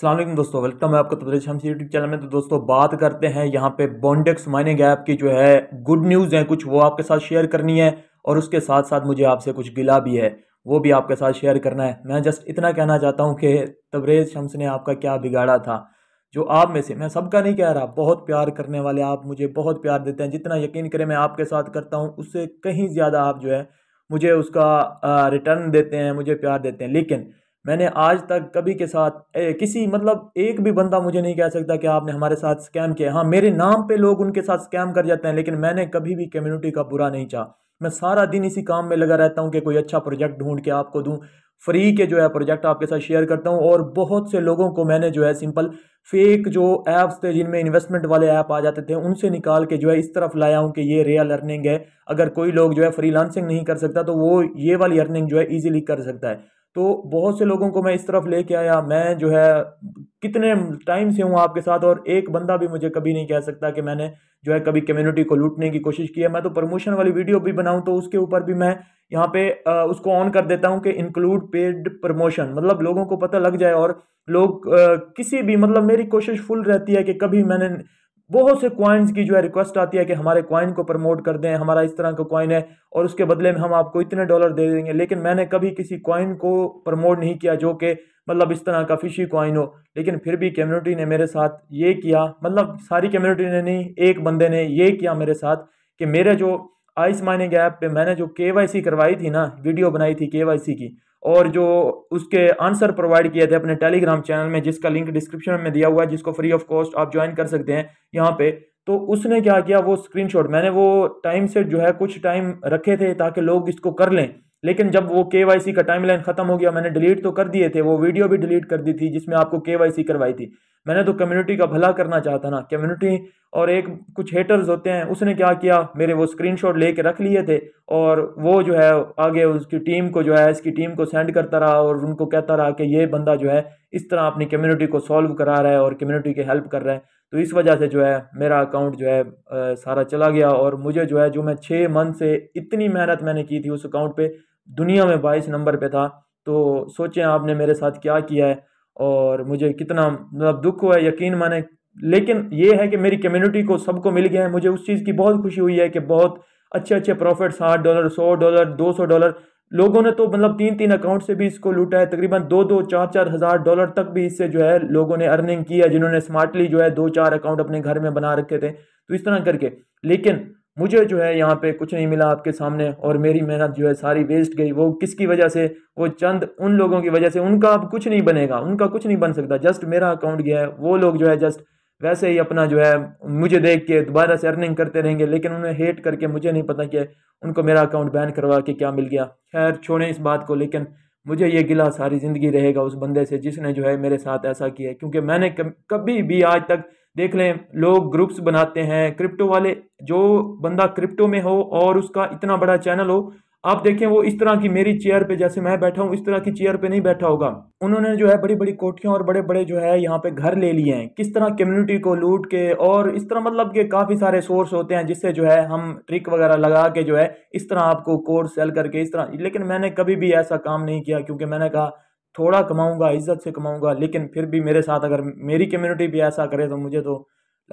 अल्लाम दोस्तों वेलकम है आपका तबरेज तो यूट्यूब चैनल में तो दोस्तों बात करते हैं यहाँ पे बॉन्डेक्स माइनिंग ऐप की जो है गुड न्यूज़ है कुछ वो आपके साथ शेयर करनी है और उसके साथ साथ मुझे आपसे कुछ गिला भी है वो भी आपके साथ शेयर करना है मैं जस्ट इतना कहना चाहता हूँ कि तब्रेज शम्स ने आपका क्या बिगाड़ा था जो आप में से मैं सबका नहीं कह रहा बहुत प्यार करने वाले आप मुझे बहुत प्यार देते हैं जितना यकीन करें मैं आपके साथ करता हूँ उससे कहीं ज़्यादा आप जो है मुझे उसका रिटर्न देते हैं मुझे प्यार देते हैं लेकिन मैंने आज तक कभी के साथ ए, किसी मतलब एक भी बंदा मुझे नहीं कह सकता कि आपने हमारे साथ स्कैम किया हाँ मेरे नाम पे लोग उनके साथ स्कैम कर जाते हैं लेकिन मैंने कभी भी कम्युनिटी का बुरा नहीं चाहा मैं सारा दिन इसी काम में लगा रहता हूँ कि कोई अच्छा प्रोजेक्ट ढूंढ के आपको दूँ फ्री के जो है प्रोजेक्ट आपके साथ शेयर करता हूँ और बहुत से लोगों को मैंने जो है सिंपल फेक जो ऐप्स थे जिनमें इन्वेस्टमेंट वाले ऐप आ जाते थे उनसे निकाल के जो है इस तरफ लाया हूँ कि ये रियल अर्निंग है अगर कोई लोग जो है फ्री नहीं कर सकता तो वो ये वाली अर्निंग जो है ईजिली कर सकता है तो बहुत से लोगों को मैं इस तरफ लेके आया मैं जो है कितने टाइम से हूँ आपके साथ और एक बंदा भी मुझे कभी नहीं कह सकता कि मैंने जो है कभी कम्युनिटी को लूटने की कोशिश की है मैं तो प्रमोशन वाली वीडियो भी बनाऊँ तो उसके ऊपर भी मैं यहाँ पे उसको ऑन कर देता हूँ कि इंक्लूड पेड प्रमोशन मतलब लोगों को पता लग जाए और लोग किसी भी मतलब मेरी कोशिश फुल रहती है कि कभी मैंने बहुत से क्वाइंस की जो है रिक्वेस्ट आती है कि हमारे कॉइन को प्रमोट कर दें हमारा इस तरह का कॉइन है और उसके बदले में हम आपको इतने डॉलर दे देंगे लेकिन मैंने कभी किसी कॉइन को प्रमोट नहीं किया जो कि मतलब इस तरह का फिशी कॉइन हो लेकिन फिर भी कम्युनिटी ने मेरे साथ ये किया मतलब सारी कम्युनिटी ने नहीं एक बंदे ने ये किया मेरे साथ कि मेरे जो आइस माइनिंग ऐप पर मैंने जो के करवाई थी ना वीडियो बनाई थी के की और जो उसके आंसर प्रोवाइड किए थे अपने टेलीग्राम चैनल में जिसका लिंक डिस्क्रिप्शन में दिया हुआ है जिसको फ्री ऑफ कॉस्ट आप ज्वाइन कर सकते हैं यहाँ पे तो उसने क्या किया वो स्क्रीनशॉट मैंने वो टाइम से जो है कुछ टाइम रखे थे ताकि लोग इसको कर लें लेकिन जब वो के वाई सी का टाइम खत्म हो गया मैंने डिलीट तो कर दिए थे वो वीडियो भी डिलीट कर दी थी जिसमें आपको के वाई सी करवाई थी मैंने तो कम्युनिटी का भला करना चाहता ना कम्युनिटी और एक कुछ हेटर्स होते हैं उसने क्या किया मेरे वो स्क्रीनशॉट लेके रख लिए थे और वो जो है आगे उसकी टीम को जो है इसकी टीम को सेंड करता रहा और उनको कहता रहा कि ये बंदा जो है इस तरह अपनी कम्युनिटी को सॉल्व करा रहा है और कम्युनिटी की हेल्प कर रहा है तो इस वजह से जो है मेरा अकाउंट जो है आ, सारा चला गया और मुझे जो है जो मैं छः मंथ से इतनी मेहनत मैंने की थी उस अकाउंट पर दुनिया में बाईस नंबर पर था तो सोचें आपने मेरे साथ क्या किया है और मुझे कितना मतलब दुख हुआ है यकीन माने लेकिन ये है कि मेरी कम्युनिटी को सबको मिल गया है मुझे उस चीज़ की बहुत खुशी हुई है कि बहुत अच्छे अच्छे प्रॉफिट साठ डॉलर सौ डॉलर दो सौ डॉलर लोगों ने तो मतलब तीन तीन अकाउंट से भी इसको लूटा है तकरीबन दो दो चार चार हज़ार डॉलर तक भी इससे जो है लोगों ने अर्निंग की है जिन्होंने स्मार्टली जो है दो चार अकाउंट अपने घर में बना रखे थे तो इस तरह करके लेकिन मुझे जो है यहाँ पे कुछ नहीं मिला आपके सामने और मेरी मेहनत जो है सारी वेस्ट गई वो किसकी वजह से वो चंद उन लोगों की वजह से उनका अब कुछ नहीं बनेगा उनका कुछ नहीं बन सकता जस्ट मेरा अकाउंट गया है वो लोग जो है जस्ट वैसे ही अपना जो है मुझे देख के दोबारा से अर्निंग करते रहेंगे लेकिन उन्हें हेट करके मुझे नहीं पता कि उनको मेरा अकाउंट बैन करवा के क्या मिल गया खैर छोड़ें इस बात को लेकिन मुझे ये गिला सारी ज़िंदगी रहेगा उस बंदे से जिसने जो है मेरे साथ ऐसा किया क्योंकि मैंने कभी भी आज तक देख लें लोग ग्रुप्स बनाते हैं क्रिप्टो वाले जो बंदा क्रिप्टो में हो और उसका इतना बड़ा चैनल हो आप देखें वो इस तरह की मेरी चेयर पे जैसे मैं बैठा हूँ इस तरह की चेयर पे नहीं बैठा होगा उन्होंने जो है बड़ी बड़ी कोठियाँ और बड़े बड़े जो है यहाँ पे घर ले लिए हैं किस तरह कम्युनिटी को लूट के और इस तरह मतलब के काफ़ी सारे सोर्स होते हैं जिससे जो है हम ट्रिक वगैरह लगा के जो है इस तरह आपको कोड सेल करके इस तरह लेकिन मैंने कभी भी ऐसा काम नहीं किया क्योंकि मैंने कहा थोड़ा कमाऊँगा इज़्ज़त से कमाऊँगा लेकिन फिर भी मेरे साथ अगर मेरी कम्युनिटी भी ऐसा करे तो मुझे तो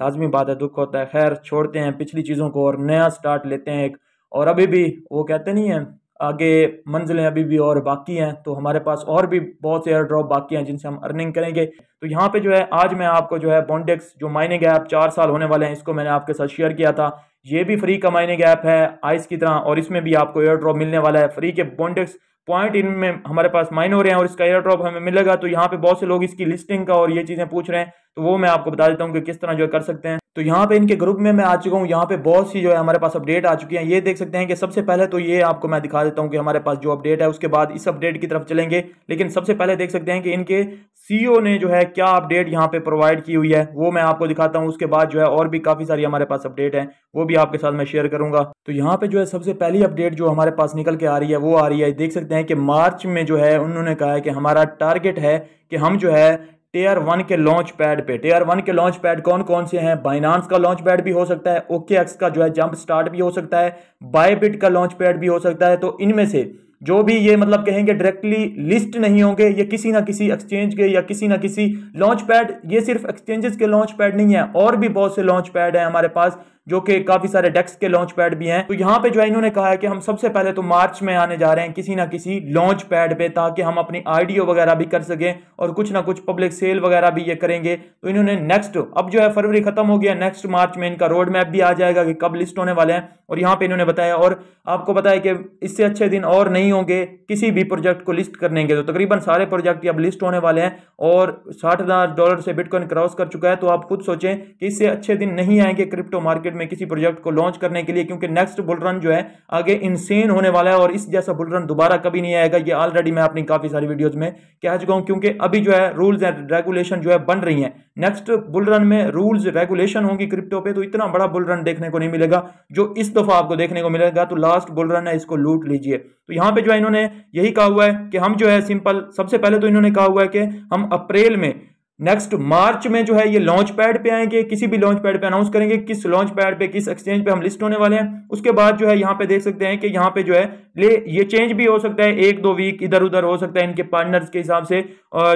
लाजमी बात है दुख होता है खैर छोड़ते हैं पिछली चीज़ों को और नया स्टार्ट लेते हैं एक और अभी भी वो कहते नहीं हैं आगे मंजिलें अभी भी और बाकी हैं तो हमारे पास और भी बहुत से एयर ड्रॉप बाकी हैं जिनसे हम अर्निंग करेंगे तो यहाँ पे जो है आज मैं आपको जो है बॉन्डेक्स जो माइनिंग ऐप चार साल होने वाले हैं इसको मैंने आपके साथ शेयर किया था ये भी फ्री का माइनिंग ऐप है आइस की तरह और इसमें भी आपको एयर ड्रॉप मिलने वाला है फ्री के बॉन्डेक्स पॉइंट इनमें हमारे पास माइन हो रहे हैं और इसका एयर ड्रॉप हमें मिलेगा तो यहाँ पे बहुत से लोग इसकी लिस्टिंग का और ये चीज़ें पूछ रहे हैं तो वो मैं आपको बता देता हूँ कि किस तरह जो कर सकते हैं तो यहाँ पे इनके ग्रुप में मैं आ चुका हूँ यहाँ पे बहुत सी जो है हमारे पास अपडेट आ चुकी हैं ये देख सकते हैं कि सबसे पहले तो ये आपको मैं दिखा देता हूँ कि हमारे पास जो अपडेट है उसके बाद इस अपडेट की तरफ चलेंगे लेकिन सबसे पहले देख सकते हैं कि इनके सीईओ e ने जो है क्या अपडेट यहाँ पे प्रोवाइड की हुई है वो मैं आपको दिखाता हूँ उसके बाद जो है और भी काफ़ी सारी हमारे पास अपडेट है वो भी आपके साथ मैं शेयर करूंगा तो यहाँ पे जो है सबसे पहली अपडेट जो हमारे पास निकल के आ रही है वो आ रही है देख सकते हैं कि मार्च में जो है उन्होंने कहा है कि हमारा टारगेट है कि हम जो है टेयर वन के लॉन्च पैड पे टेयर वन के लॉन्च पैड कौन कौन से हैं बाइनांस का लॉन्च पैड भी हो सकता है ओके एक्स का जो है जंप स्टार्ट भी हो सकता है बायपिट का लॉन्च पैड भी हो सकता है तो इनमें से जो भी ये मतलब कहेंगे डायरेक्टली लिस्ट नहीं होंगे ये किसी ना किसी एक्सचेंज के या किसी ना किसी लॉन्च पैड ये सिर्फ एक्सचेंजेस के लॉन्च पैड नहीं है और भी बहुत से लॉन्च पैड हैं हमारे पास जो कि काफी सारे डेक्स के लॉन्च पैड भी हैं तो यहाँ पे जो है इन्होंने कहा है कि हम सबसे पहले तो मार्च में आने जा रहे हैं किसी ना किसी लॉन्च पैड पे ताकि हम अपनी आईडीओ वगैरह भी कर सकें और कुछ ना कुछ पब्लिक सेल वगैरह भी ये करेंगे तो इन्होंने नेक्स्ट अब जो है फरवरी खत्म हो गया नेक्स्ट मार्च में इनका रोड मैप भी आ जाएगा कि कब लिस्ट होने वाले हैं और यहाँ पे इन्होंने बताया और आपको बताया कि इससे अच्छे दिन और नहीं होंगे किसी भी प्रोजेक्ट को लिस्ट करने के तो तकरीबन सारे प्रोजेक्ट अब लिस्ट होने वाले हैं और साठ डॉलर से बिटकॉइन क्रॉस कर चुका है तो आप खुद सोचें कि इससे अच्छे दिन नहीं आएंगे क्रिप्टो मार्केट मार्केट में किसी प्रोजेक्ट को लॉन्च करने के लिए क्योंकि नेक्स्ट बुल रन जो है आगे इनसेन होने वाला है और इस जैसा बुल रन दोबारा कभी नहीं आएगा ये ऑलरेडी मैं अपनी काफ़ी सारी वीडियोज़ में कह चुका हूँ क्योंकि अभी जो है रूल्स एंड रेगुलेशन जो है बन रही है नेक्स्ट बुल रन में रूल्स रेगुलेशन होंगी क्रिप्टो पे तो इतना बड़ा बुल रन देखने को नहीं मिलेगा जो इस दफ़ा आपको देखने को मिलेगा तो लास्ट बुल रन है इसको लूट लीजिए तो यहाँ पे जो है इन्होंने यही कहा हुआ है कि हम जो है सिंपल सबसे पहले तो इन्होंने कहा हुआ है कि हम अप्रैल में नेक्स्ट मार्च में जो है ये लॉन्च पैड पे आएंगे किसी भी लॉन्च पैड पे अनाउंस करेंगे किस लॉन्च पैड पे किस एक्सचेंज पे हम लिस्ट होने वाले हैं उसके बाद जो है यहाँ पे देख सकते हैं कि यहाँ पे जो है ले ये चेंज भी हो सकता है एक दो वीक इधर उधर हो सकता है इनके पार्टनर्स के हिसाब से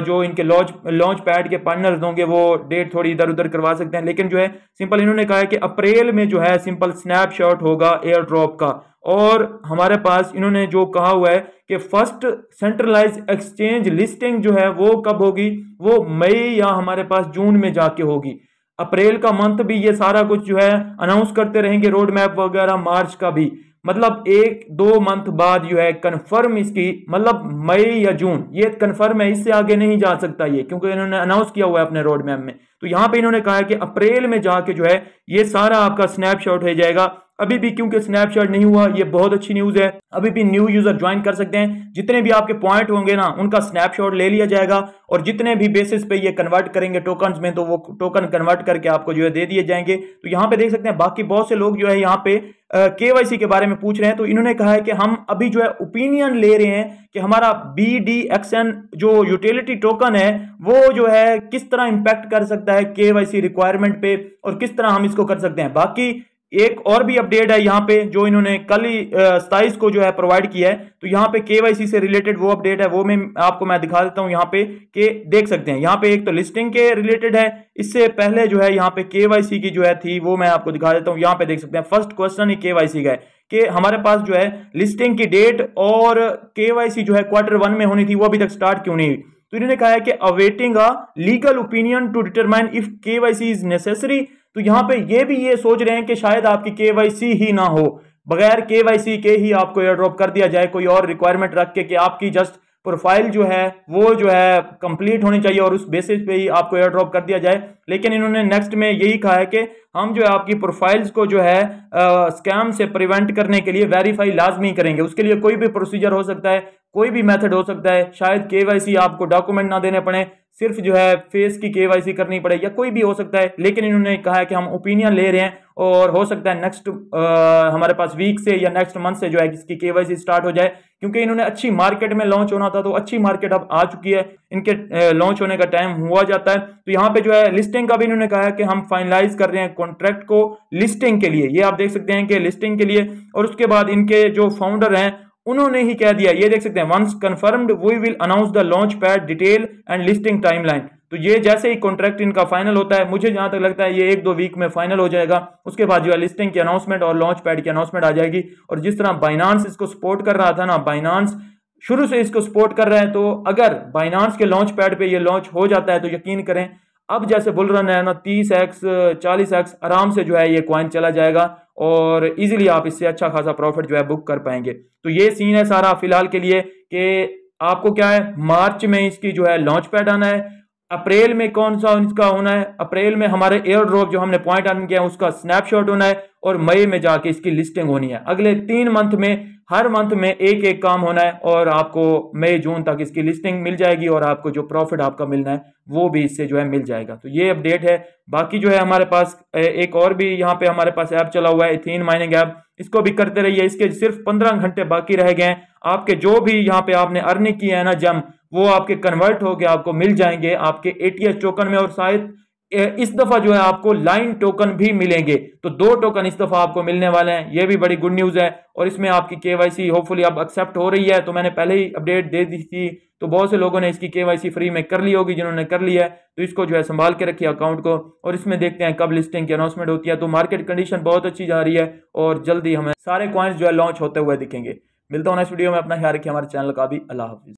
जो इनके लॉन्च लॉन्च पैड के पार्टनर्स होंगे वो डेट थोड़ी इधर उधर करवा सकते हैं लेकिन जो है सिंपल इन्होंने कहा है कि अप्रैल में जो है सिंपल स्नैपशॉट होगा एयर ड्रॉप का और हमारे पास इन्होंने जो कहा हुआ है कि फर्स्ट सेंट्रलाइज एक्सचेंज लिस्टिंग जो है वो कब होगी वो मई या हमारे पास जून में जाके होगी अप्रैल का मंथ भी ये सारा कुछ जो है अनाउंस करते रहेंगे रोड मैप वगैरह मार्च का भी मतलब एक दो मंथ बाद जो है कन्फर्म इसकी मतलब मई या जून ये कन्फर्म है इससे आगे नहीं जा सकता ये क्योंकि इन्होंने अनाउंस किया हुआ है अपने रोड मैप में तो यहां पे इन्होंने कहा है कि अप्रैल में जाके जो है ये सारा आपका स्नैपशॉट हो जाएगा अभी भी क्योंकि स्नैपशॉट नहीं हुआ ये बहुत अच्छी न्यूज है अभी भी न्यू यूजर ज्वाइन कर सकते हैं जितने भी आपके पॉइंट होंगे ना उनका स्नैपशॉट ले लिया जाएगा और जितने भी बेसिस पे ये कन्वर्ट करेंगे टोकन में तो वो टोकन कन्वर्ट करके आपको जो है दे दिए जाएंगे तो यहाँ पे देख सकते हैं बाकी बहुत से लोग जो है यहाँ पे केवाईसी के बारे में पूछ रहे हैं तो इन्होंने कहा है कि हम अभी जो है ओपिनियन ले रहे हैं कि हमारा बी डी एक्स एन जो यूटिलिटी टोकन है वो जो है किस तरह इम्पैक्ट कर सकता है करता है के रिक्वायरमेंट पे और किस तरह हम इसको कर सकते हैं बाकी एक और भी अपडेट है यहाँ पे जो इन्होंने कल ही सताइस को जो है प्रोवाइड किया है तो यहाँ पे केवाईसी से रिलेटेड वो अपडेट है वो मैं आपको मैं दिखा देता हूँ यहाँ पे के देख सकते हैं यहाँ पे एक तो लिस्टिंग के रिलेटेड है इससे पहले जो है यहाँ पे केवाईसी की जो है थी वो मैं आपको दिखा देता हूँ यहाँ पे देख सकते हैं फर्स्ट क्वेश्चन ही केवाईसी का है कि हमारे पास जो है लिस्टिंग की डेट और केवाईसी जो है क्वार्टर वन में होनी थी वो अभी तक स्टार्ट क्यों नहीं हुई तो इन्होंने कहा है कि awaiting a legal opinion to determine if C is necessary तो यहां पे ये भी ये सोच रहे हैं कि शायद आपकी सी ही ना हो बगैर सी के ही आपको एयर ड्रॉप कर दिया जाए कोई और रिक्वायरमेंट रख के कि आपकी जस्ट प्रोफाइल जो है वो जो है कंप्लीट होनी चाहिए और उस बेसिस पे ही आपको एयर ड्रॉप कर दिया जाए लेकिन इन्होंने नेक्स्ट में यही कहा है कि हम जो है आपकी प्रोफाइल्स को जो है स्कैम से प्रिवेंट करने के लिए वेरीफाई लाजमी करेंगे उसके लिए कोई भी प्रोसीजर हो सकता है कोई भी मेथड हो सकता है शायद केवाईसी आपको डॉक्यूमेंट ना देने पड़े सिर्फ जो है फेस की केवाईसी करनी पड़े या कोई भी हो सकता है लेकिन इन्होंने कहा है कि हम ओपिनियन ले रहे हैं और हो सकता है नेक्स्ट हमारे पास वीक से या नेक्स्ट मंथ से जो है इसकी केवाईसी स्टार्ट हो जाए क्योंकि इन्होंने अच्छी मार्केट में लॉन्च होना था तो अच्छी मार्केट अब आ चुकी है इनके लॉन्च होने का टाइम हुआ जाता है तो यहाँ पे जो है लिस्टिंग का भी इन्होंने कहा है कि हम फाइनलाइज कर रहे हैं कॉन्ट्रैक्ट को लिस्टिंग के लिए ये आप देख सकते हैं कि लिस्टिंग के लिए और उसके बाद इनके जो फाउंडर हैं उन्होंने ही कह दिया ये देख सकते हैं once confirmed we will announce the launch pad detail and listing timeline तो ये जैसे ही कॉन्ट्रैक्ट इनका फाइनल होता है मुझे जहां तक लगता है ये एक दो वीक में फाइनल हो जाएगा उसके बाद जो है लिस्टिंग की अनाउंसमेंट और लॉन्च पैड की अनाउंसमेंट आ जाएगी और जिस तरह बाइनांस इसको सपोर्ट कर रहा था ना बाइनांस शुरू से इसको सपोर्ट कर रहा है तो अगर बाइनांस के लॉन्च पैड पर यह लॉन्च हो जाता है तो यकीन करें अब जैसे बुल रन है ना तीस एक्स एक्स आराम से जो है ये क्वाइन चला जाएगा और इजीली आप इससे अच्छा खासा प्रॉफिट जो है बुक कर पाएंगे तो ये सीन है सारा फिलहाल के लिए कि आपको क्या है मार्च में इसकी जो है लॉन्च पैड आना है अप्रैल में कौन सा इसका होना है अप्रैल में हमारे एयर ड्रॉप जो हमने पॉइंट अर्न किया है उसका स्नैपशॉट होना है और मई में जाके इसकी लिस्टिंग होनी है अगले तीन मंथ में हर मंथ में एक एक काम होना है और आपको मई जून तक इसकी लिस्टिंग मिल जाएगी और आपको जो प्रॉफिट आपका मिलना है वो भी इससे जो है मिल जाएगा तो ये अपडेट है बाकी जो है हमारे पास एक और भी यहाँ पे हमारे पास ऐप चला हुआ है इथिन माइनिंग ऐप इसको भी करते रहिए इसके सिर्फ पंद्रह घंटे बाकी रह गए आपके जो भी यहाँ पे आपने अर्निंग किया है ना जम वो आपके कन्वर्ट होकर आपको मिल जाएंगे आपके ए टोकन में और शायद इस दफा जो है आपको लाइन टोकन भी मिलेंगे तो दो टोकन इस दफा आपको मिलने वाले हैं यह भी बड़ी गुड न्यूज है और इसमें आपकी केवाईसी होपफुली अब एक्सेप्ट हो रही है तो मैंने पहले ही अपडेट दे दी थी तो बहुत से लोगों ने इसकी केवाईसी फ्री में कर ली होगी जिन्होंने कर लिया है तो इसको जो है संभाल के रखिए अकाउंट को और इसमें देखते हैं कब लिस्टिंग की अनाउंसमेंट होती है तो मार्केट कंडीशन बहुत अच्छी जा रही है और जल्दी हमें सारे क्वाइंस जो है लॉन्च होते हुए दिखेंगे मिलता हूँ नेक्स्ट वीडियो में अपना ख्याल रखिए हमारे चैनल का भी अल्लाह हाफिज